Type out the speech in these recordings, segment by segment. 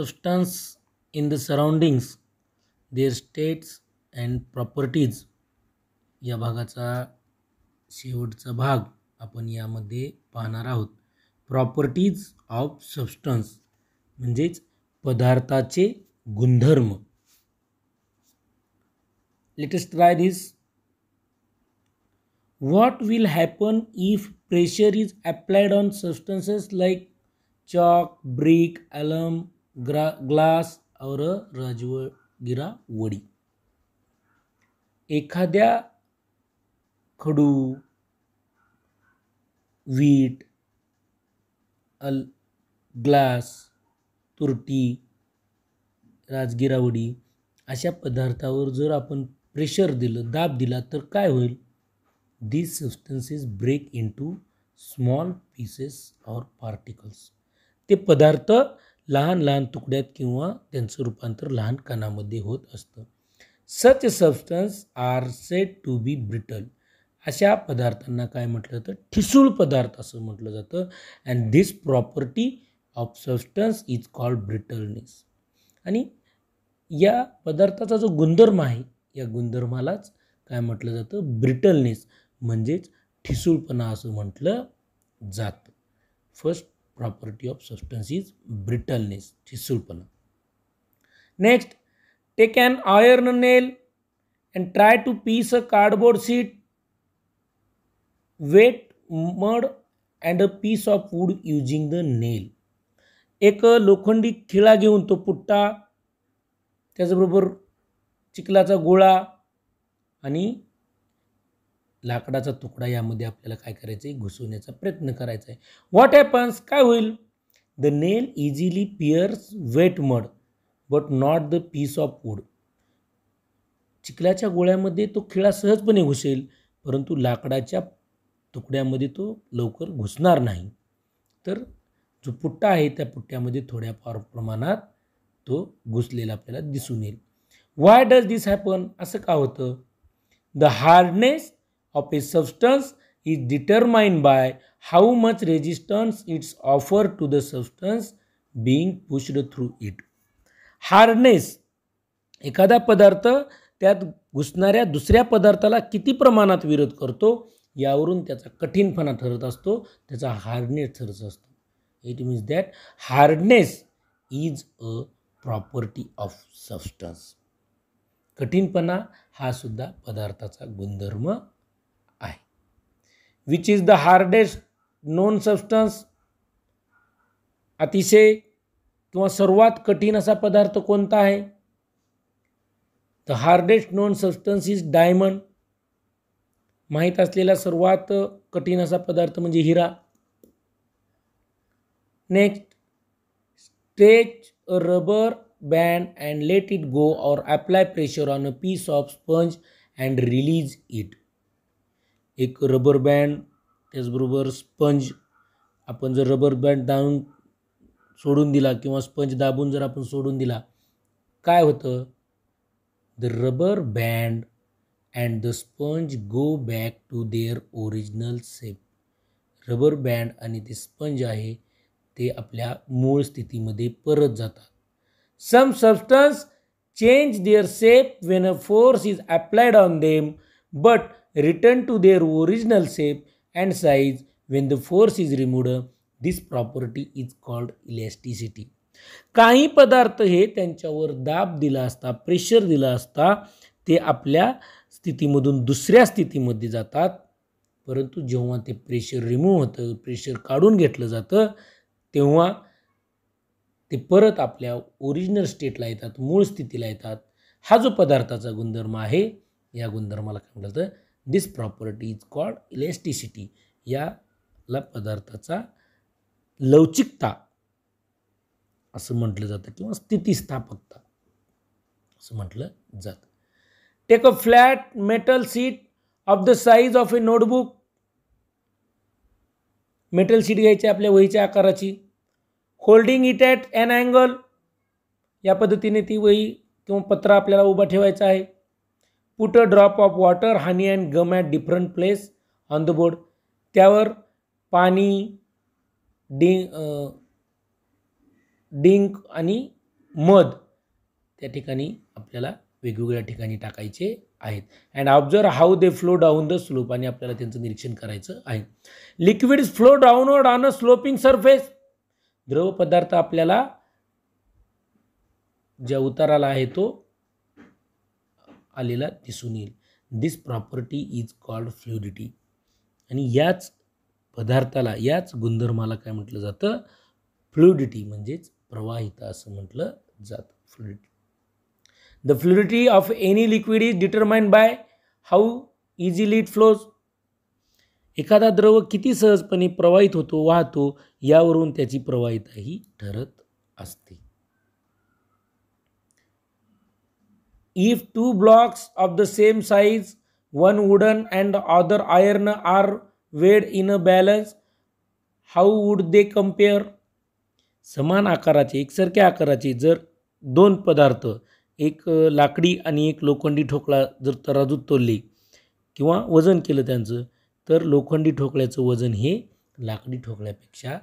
substance in the surroundings their states and properties या भागाचा शेवटचा भाग आपण यामध्ये पाहणार आहोत प्रॉपर्टीज ऑफ सबस्टन्स म्हणजेच पदार्थाचे गुणधर्म latest try this what will happen if pressure is applied on substances like chalk brick alum ग्रा ग्लास और राजव गिरा वडी एखाद्या खडू वीट अल ग्लास तुरटी राजगिरावडी अशा पदार्थावर जर आपण प्रेशर दिलं दाब दिला तर काय होईल these substances break into small pieces or particles ते पदार्थ लहान लहान तुकड्यात किंवा त्यांचं रूपांतर लहान कणामध्ये होत असतं such substance are set to be brittle अशा पदार्थांना काय म्हटलं जातं ठिसूळ पदार्थ असं म्हटलं जातं and this property of substance is called brittleness आणि या पदार्थाचा जो गुणधर्म आहे या गुणधर्मालाच काय म्हटलं जातं ब्रिटलनेस म्हणजेच ठिसूळपणा असं म्हटलं जातं first property of substance is brittleness ठिसूळपणा next take an iron nail and try to pierce a cardboard sheet wet mud and a piece of wood using the nail एक लोखंडी खिळा घेऊन तो पुट्टा त्याचबरोबर चिखलाचा गोळा आणि लाकडाचा तुकडा यामध्ये आपल्याला काय करायचं आहे घुसवण्याचा प्रयत्न करायचा आहे व्हॉट हॅपन्स काय होईल the nail easily pierces wet mud but not the piece of wood चिखल्याच्या गोळ्यामध्ये तो खिळा सहजपणे घुसेल परंतु लाकडाच्या तुकड्यामध्ये तो लवकर घुसणार नाही तर जो पुट्टा आहे त्या पुट्ट्यामध्ये थोड्याफार प्रमाणात तो घुसलेला आपल्याला दिसून येईल वाय डज दिस हॅपन असं का होतं the hardness of a substance is determined by how much resistance its offer to the substance being pushed through it hardness एखादा पदार्थ त्यात घुसणाऱ्या दुसऱ्या पदार्थाला किती प्रमाणात विरोध करतो यावरून त्याचा कठीणपणा ठरत असतो त्याचा हार्डनेस ठरत असतो it means that hardness is a property of substance कठीणपणा हा सुद्धा पदार्थाचा गुणधर्म which is the hardest known substance अतिशय किंवा सर्वात कठीण असा पदार्थ कोणता आहे the hardest known substance is diamond माहीत असलेला सर्वात कठीण असा पदार्थ म्हणजे हिरा next stretch a rubber band and let it go or apply pressure on a piece of sponge and release it एक रबर बँड त्याचबरोबर स्पंज आपण जर रबर बँड दाबून सोडून दिला किंवा स्पंज दाबून जर आपण सोडून दिला काय होतं the rubber band and the sponge go back to their original shape rubber band आणि ते स्पंज आहे ते आपल्या मूळ स्थितीमध्ये परत जातात some substance change their shape when a force is applied on them but return to their original shape and size when the force is removed. This property is called elasticity. काही पदार्थ हे त्यांच्यावर दाब दिला असता प्रेशर दिला असता ते आपल्या स्थितीमधून दुसऱ्या स्थितीमध्ये जातात परंतु जेव्हा ते प्रेशर रिमूव्ह होतं प्रेशर काढून घेतलं जातं तेव्हा ते परत आपल्या ओरिजिनल स्टेटला येतात मूळ स्थितीला येतात हा जो पदार्थाचा गुणधर्म आहे या गुणधर्माला काय म्हटलं this property is called elasticity याला पदार्थाचा लवचिकता असं म्हटलं जातं किंवा स्थितीस्थापकता असं म्हटलं जातं take a flat metal sheet of the size of a notebook metal sheet घ्यायची आपल्या वहीच्या आकाराची holding it at an angle या पद्धतीने ती वही किंवा पत्र आपल्याला उभा ठेवायचा आहे put a drop of water honey and gum at different place on the board त्यावर पाणी डिंक डिंक आणि मध त्या ठिकाणी आपल्याला वेगवेगळ्या ठिकाणी टाकायचे आहेत and observe how they flow down the slope आणि आपल्याला त्यांचं निरीक्षण करायचं आहे liquids flow downward on a sloping surface द्रव पदार्थ आपल्याला ज्या उताराला आहे तो आलेला दिसून येईल this property is called fluidity आणि याच पदार्थाला याच गुणधर्माला काय म्हटलं जातं फ्लुडिटी म्हणजेच प्रवाहिता असं म्हटलं जातं fluidity the fluidity of any liquid is determined by how easily it flows एखादा द्रव किती सहजपणे प्रवाहित होतो वाहतो यावरून त्याची प्रवाहिता ही ठरत असते if two blocks of the same size one wooden and other iron are weighed in a balance how would they compare समान आकाराचे एकसारख्या आकाराचे जर दोन पदार्थ एक लाकडी आणि एक लोखंडी ठोकळा जर तराजूत तोलले किंवा वजन केलं त्यांचं तर लोखंडी ठोकळ्याचं वजन हे लाकडी ठोकळ्यापेक्षा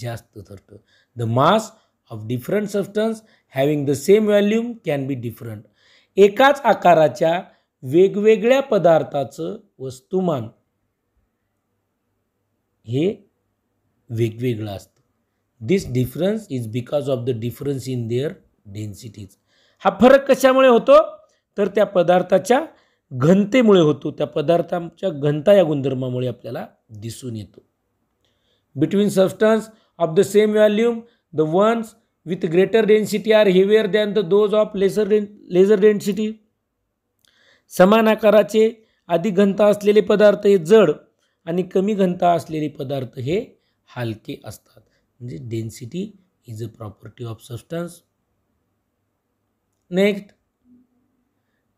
जास्त ठरतं the mass of different substance having the same volume can be different एकाच आकाराच्या वेगवेगळ्या पदार्थाचं वस्तुमान हे वेगवेगळं असतं this difference is because of the difference in their densities हा फरक कशामुळे होतो तर त्या पदार्थाच्या घनतेमुळे होतो त्या पदार्थांच्या घनता या गुणधर्मामुळे आपल्याला दिसून येतो between substance of the same volume the ones greater density are heavier than the those of lesser den lesser density समान आकाराचे अधिक घनता असलेले पदार्थ हे जड आणि कमी घनता असलेले पदार्थ हे हलके असतात म्हणजे density is a property of substance next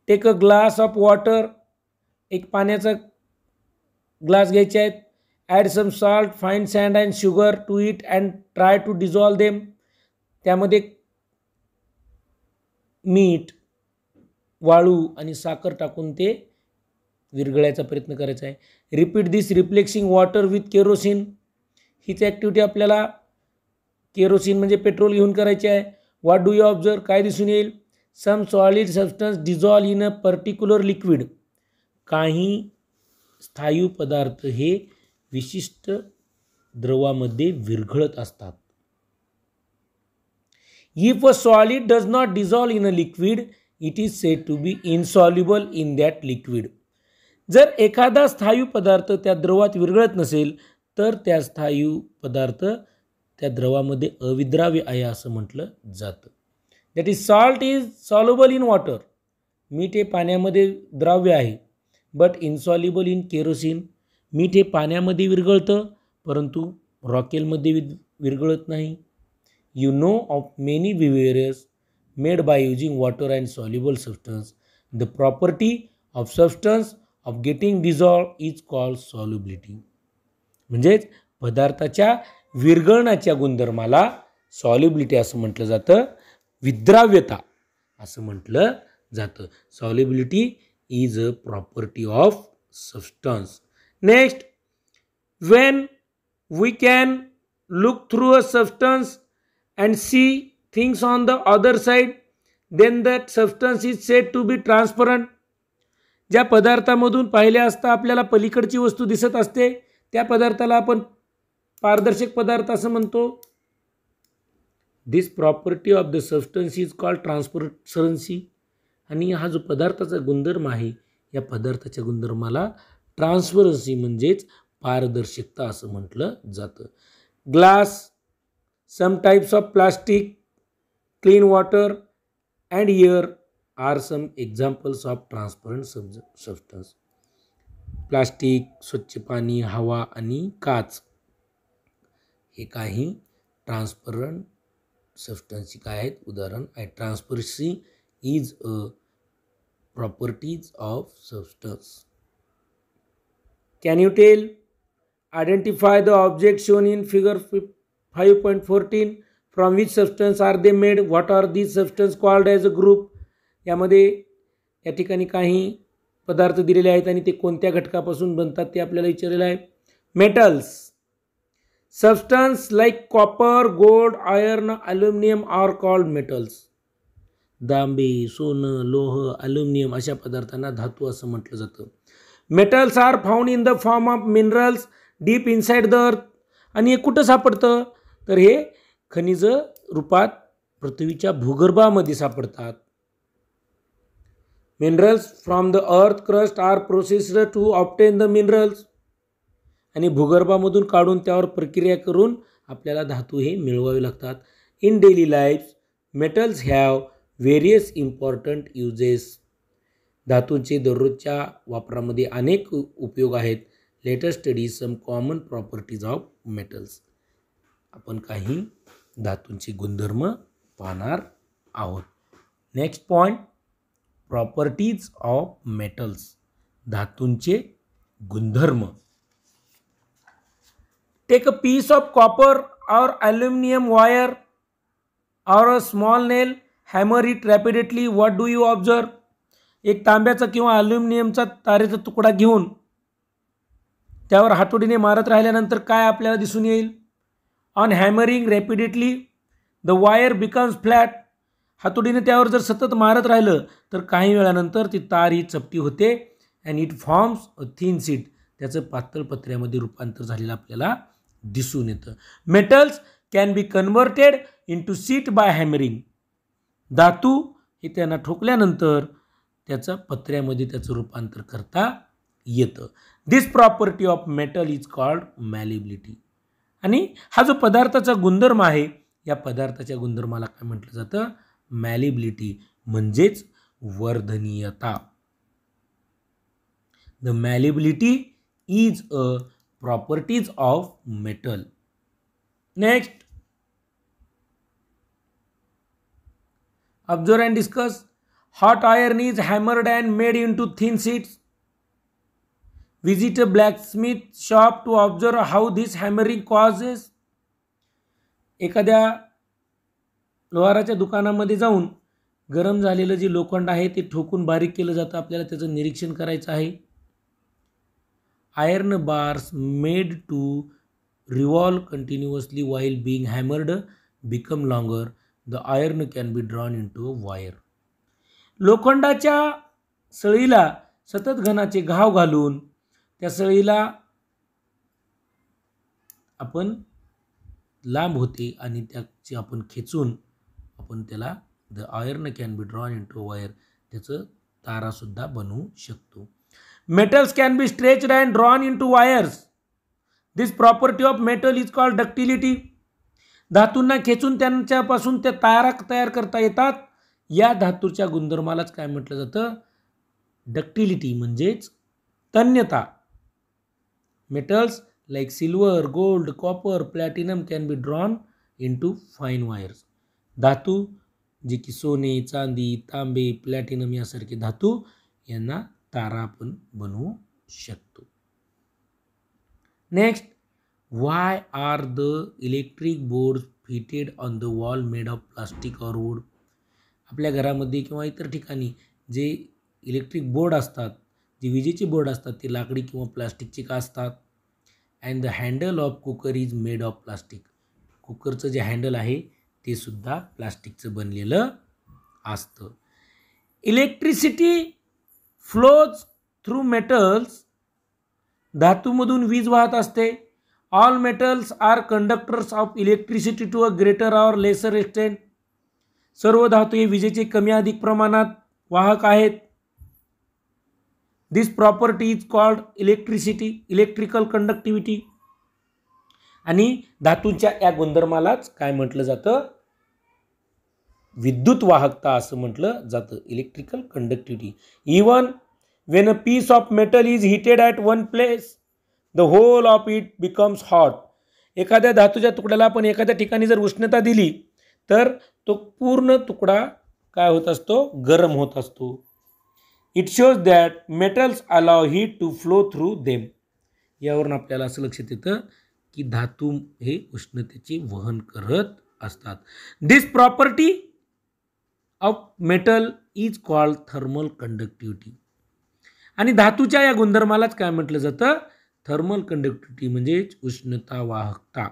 take a glass of water एक पाण्याचा ग्लास घ्यायचे आहेत add some salt fine sand and sugar to it and try to dissolve them त्यामध्ये मीठ वाळू आणि साखर टाकून ते विरघळायचा प्रयत्न करायचा आहे repeat this replacing water with kerosene हीच ॲक्टिव्हिटी आपल्याला केरोसिन म्हणजे पेट्रोल घेऊन करायची आहे वॉट डू यू ऑब्झर्व काय दिसून येईल some solid substance dissolve in a particular liquid काही स्थायू पदार्थ हे विशिष्ट द्रवामध्ये विरघळत असतात If a solid does not dissolve in a liquid, it is said to be insoluble in that liquid. जर एखादा स्थायू पदार्थ त्या द्रवात विरघळत नसेल तर त्या स्थायू पदार्थ त्या द्रवामध्ये अविद्राव्य आहे असं म्हटलं जातं that is salt is soluble in water मीठ हे पाण्यामध्ये द्राव्य आहे बट इन्सॉल्युबल इन केरोसिन मीठ हे पाण्यामध्ये विरघळतं परंतु रॉकेलमध्ये विरघळत नाही you know of many beverages made by using water and soluble substance. The property of substance of getting dissolved is called solubility. म्हणजे पदार्थाच्या विरघळण्याच्या गुणधर्माला सॉल्युबिलिटी असं म्हटलं जातं विद्राव्यता असं म्हटलं जातं solubility is a property of substance next when we can look through a substance and see things on the other side then that substance is said to be transparent ज्या पदार्थामधून पाहिले असता आपल्याला पलीकडची वस्तू दिसत असते त्या पदार्थाला आपण पारदर्शक पदार्थ असं म्हणतो this property of the substance is called transparency आणि हा जो पदार्थाचा गुणधर्म आहे या पदार्थाच्या गुणधर्माला ट्रान्सपरन्सी म्हणजेच पारदर्शकता असं म्हटलं जातं glass some types of plastic, clean water and air are some examples of transparent substance. Plastic, Swachipani, Hawa, Ani, Kats. Ekahi, transparent substance. Ekahi, Udaran. Transparency is a properties of substance. Can you tell, identify the object shown in figure five point fourteen from which substance are they made what are these substance called as a group यामध्ये या ठिकाणी काही पदार्थ दिलेले आहेत आणि ते कोणत्या घटकापासून बनतात ते आपल्याला विचारलेलं आहे metals substance like copper gold iron aluminium are called metals दांबे सोनं लोह अल्युमिनियम अशा पदार्थांना धातू असं म्हटलं जातं metals are found in the form of minerals deep inside the earth आणि हे कुठं सापडतं तर हे खनिज रूपात पृथ्वीच्या भूगर्भामध्ये सापडतात minerals from the earth crust are processed to obtain the minerals आणि भूगर्भामधून काढून त्यावर प्रक्रिया करून आपल्याला धातू हे मिळवावे लागतात in daily life metals have various important uses धातूंचे दररोजच्या वापरामध्ये अनेक उपयोग आहेत let us study some common properties of metals आपण काही धातूंचे गुणधर्म पाहणार आहोत next point properties of metals धातूंचे गुणधर्म take a piece of copper or aluminium wire or a small nail hammer it repeatedly what do you observe एक तांब्याचा किंवा ॲल्युमिनियमचा तारेचा तुकडा घेऊन त्यावर हातोडीने मारत राहिल्यानंतर काय आपल्याला दिसून येईल on hammering repeatedly the wire becomes flat हातोडीने त्यावर जर सतत मारत राहिलं तर काही वेळानंतर ती तार ही चपटी होते and it forms a thin sheet त्याचं पातळ पत्र्यामध्ये रूपांतर झालेलं आपल्याला दिसून येतं metals can be converted into sheet by hammering धातू हे त्यांना ठोकल्यानंतर त्याचं पत्र्यामध्ये त्याचं रूपांतर करता येतं this property of metal is called malleability आणि हा जो पदार्थाचा गुणधर्म आहे या पदार्थाच्या गुणधर्माला काय म्हटलं जातं मॅलिबिलिटी म्हणजेच वर्धनीयता the malleability is a properties of metal next observe and discuss hot iron is hammered and made into thin sheets visit a blacksmith shop to observe how this hammering causes एखाद्या लोहाराच्या दुकानामध्ये जाऊन गरम झालेलं जे लोखंड आहे ते ठोकून बारीक केलं जातं आपल्याला त्याचं निरीक्षण करायचं आहे iron bars made to revolve continuously while being hammered become longer the iron can be drawn into a wire लोखंडाच्या सळीला सतत घनाचे घाव घालून त्या सळीला आपण लांब होते आणि त्याची आपण खेचून आपण त्याला the iron can be drawn into wire त्याचं तारासुद्धा बनवू शकतो metals can be stretched and drawn into wires this property of metal is called ductility धातूंना खेचून त्यांच्यापासून त्या तारा तयार करता येतात या धातूच्या गुणधर्मालाच काय म्हटलं जातं डक्टिलिटी म्हणजेच तन्यता Metals like silver, gold, copper, platinum can be drawn into fine wires धातू जे की सोने चांदी तांबे प्लॅटिनम यासारखे धातू यांना तारा आपण बनवू शकतो next why are the electric board fitted on the wall made of plastic or wood आपल्या घरामध्ये किंवा इतर ठिकाणी जे इलेक्ट्रिक बोर्ड असतात जी विजेची बोर्ड असतात ती लाकडी किंवा प्लास्टिकची का असतात and the handle of cooker is made of plastic कुकरचं जे हँडल आहे ते सुद्धा प्लास्टिकचं बनलेलं असतं इलेक्ट्रिसिटी फ्लोज थ्रू मेटल्स धातूमधून वीज वाहत असते all metals are conductors of electricity to a greater or lesser extent सर्व धातू हे विजेचे कमी अधिक प्रमाणात वाहक आहेत this property is called electricity electrical conductivity आणि धातूंच्या या गुणधर्मालाच काय म्हटलं जातं विद्युत वाहकता असं म्हटलं जातं electrical conductivity even when a piece of metal is heated at one place the whole of it becomes hot एखाद्या धातूच्या तुकड्याला आपण एखाद्या ठिकाणी जर उष्णता दिली तर तो पूर्ण तुकडा काय होत असतो गरम होत असतो it shows that metals allow heat to flow through them यावरून आपल्याला असं लक्षात येतं की धातू हे उष्णतेचे वहन करत असतात this property of metal is called thermal conductivity आणि धातूच्या या गुणधर्मालाच काय म्हटलं जातं थर्मल कंडक्टिव्हिटी म्हणजेच उष्णता वाहकता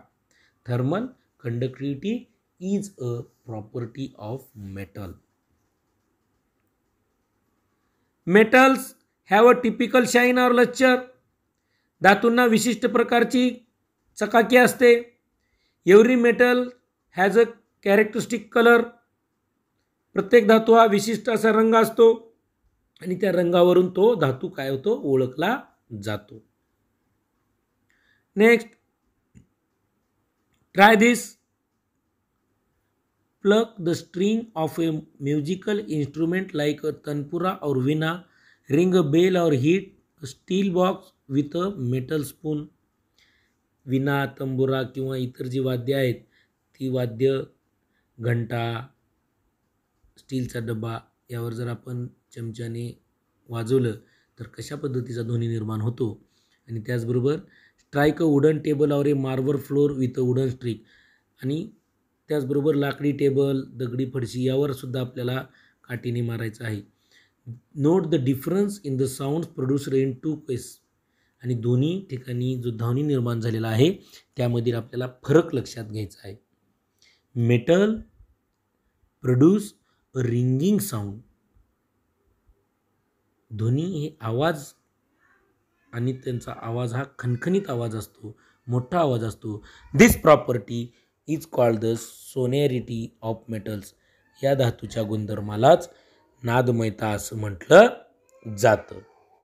thermal conductivity is a property of metal metals have a typical shine or lustre धातूंना विशिष्ट प्रकारची चकाकी असते every metal has a characteristic colour प्रत्येक धातू हा विशिष्ट असा रंग असतो आणि त्या रंगावरून तो धातू काय होतो ओळखला जातो next try this pluck the string of a musical instrument like a tanpura or विना ring a bell or hit a steel box with a metal spoon. विना तंबुरा किंवा इतर जी वाद्य आहेत ती वाद्य घंटा स्टीलचा डबा यावर जर आपण चमच्याने वाजवलं तर कशा पद्धतीचा ध्वनी निर्माण होतो आणि त्याचबरोबर strike a wooden table or a marble floor with a wooden stick आणि त्याचबरोबर लाकडी टेबल दगडी फडशी यावर सुद्धा आपल्याला काठीने मारायचं आहे note the difference in the sound produced in two places आणि दोन्ही ठिकाणी जो ध्वनी निर्माण झालेला आहे त्यामधील आपल्याला फरक लक्षात घ्यायचा आहे metal produce a ringing sound ध्वनी हे आवाज आणि त्यांचा आवाज हा खणखणीत आवाज असतो मोठा आवाज असतो this property is called the sonority of metals या धातूच्या गुणधर्मालाच नादमयता असं म्हटलं जातं